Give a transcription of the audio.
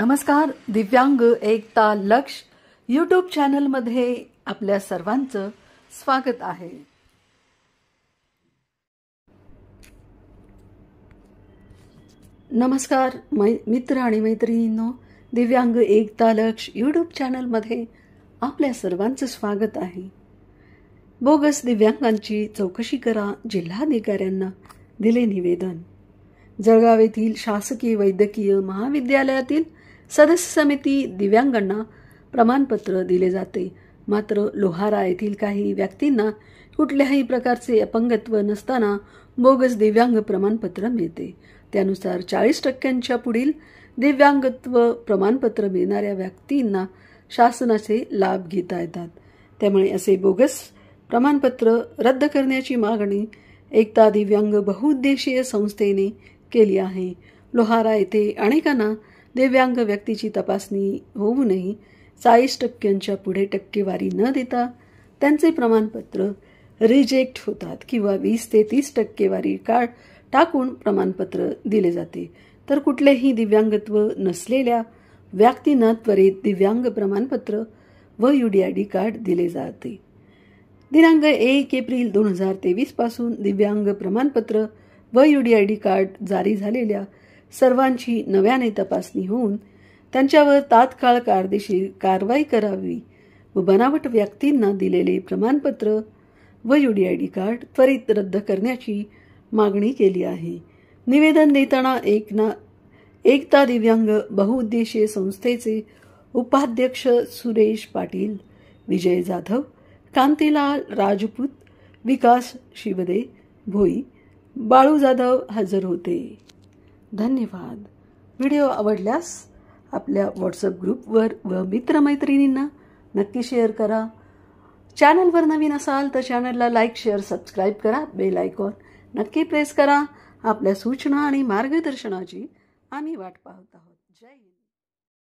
नमस्कार दिव्यांग एकता लक्ष युट्यूब चॅनलमध्ये आपल्या सर्वांचं स्वागत आहे नमस्कार मै मित्र आणि मैत्रिणींनो दिव्यांग एकता लक्ष यूट्यूब चॅनलमध्ये आपल्या सर्वांचं स्वागत आहे बोगस दिव्यांगांची चौकशी करा जिल्हाधिकाऱ्यांना दिले निवेदन जळगाव येथील शासकीय वैद्यकीय महाविद्यालयातील सदस्य समिती दिव्यांगांना प्रमाणपत्र दिले जाते मात्र लोहारा येथील काही व्यक्तींना कुठल्याही प्रकारचे अपंगत्व नसताना बोगस दिव्यांग प्रमाणपत्र मिळते त्यानुसार चाळीस टक्क्यांच्या पुढील दिव्यांगत्व प्रमाणपत्र मिळणाऱ्या व्यक्तींना शासनाचे लाभ घेता येतात त्यामुळे असे बोगस प्रमाणपत्र रद्द करण्याची मागणी एकता दिव्यांग बहुउद्देशीय संस्थेने केली आहे लोहारा येथे अनेकांना दिव्यांग व्यक्तीची तपासणी होऊनही चाळीस टक्क्यांच्या पुढे टक्केवारी न देता त्यांचे प्रमाणपत्र रिजेक्ट होतात किंवा वीस ते तीस टक्केवारी काळ टाकून प्रमाणपत्र दिले जाते तर कुठलेही दिव्यांगत्व नसलेल्या व्यक्तींना त्वरित दिव्यांग प्रमाणपत्र व युडीआयडी कार्ड दिले जाते दिनांक एक एप्रिल दोन हजार तेवीसपासून दिव्यांग प्रमाणपत्र व U D I D card जारी झालेल्या सर्वांची नव्याने तपासणी होऊन त्यांच्यावर तात्काळ कायदेशीर कारवाई करावी व बनावट व्यक्तींना दिलेले प्रमाणपत्र व डी कार्ड त्वरित रद्द करण्याची मागणी केली आहे निवेदन देताना एक ना एकता दिव्यांग बहुउद्देशीय संस्थेचे उपाध्यक्ष सुरेश पाटील विजय जाधव कांतीलाल राजपूत विकास शिवदे भोई बाळू जाधव हजर होते धन्यवाद व्हिडिओ आवडल्यास आपल्या व्हॉट्सअप ग्रुपवर व मित्रमैत्रिणींना नक्की शेअर करा चॅनलवर नवीन असाल तर चॅनलला लाईक शेअर सबस्क्राईब करा बेल आयकॉन नक्की प्रेस करा आपल्या सूचना आणि मार्गदर्शनाची आम्ही वाट पाहत आहोत जय